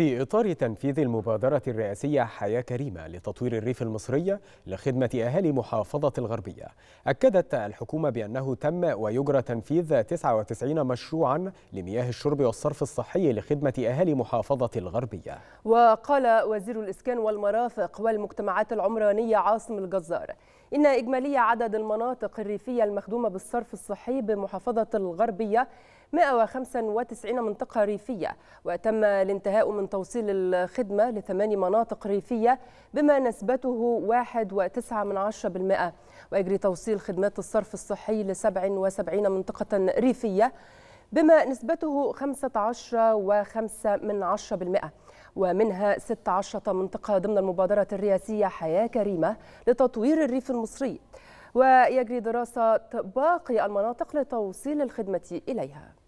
في إطار تنفيذ المبادرة الرئاسية حياة كريمة لتطوير الريف المصرية لخدمة أهالي محافظة الغربية أكدت الحكومة بأنه تم ويجرى تنفيذ 99 مشروعا لمياه الشرب والصرف الصحي لخدمة أهالي محافظة الغربية وقال وزير الإسكان والمرافق والمجتمعات العمرانية عاصم الجزار إن إجمالي عدد المناطق الريفية المخدومة بالصرف الصحي بمحافظة الغربية 195 منطقة ريفية وتم الانتهاء من توصيل الخدمة لثماني مناطق ريفية بما نسبته 1.9% ويجري توصيل خدمات الصرف الصحي ل 77 منطقة ريفية بما نسبته 15.5% ومنها 16 منطقة ضمن المبادرة الرئاسية حياة كريمة لتطوير الريف المصري ويجري دراسة باقي المناطق لتوصيل الخدمة إليها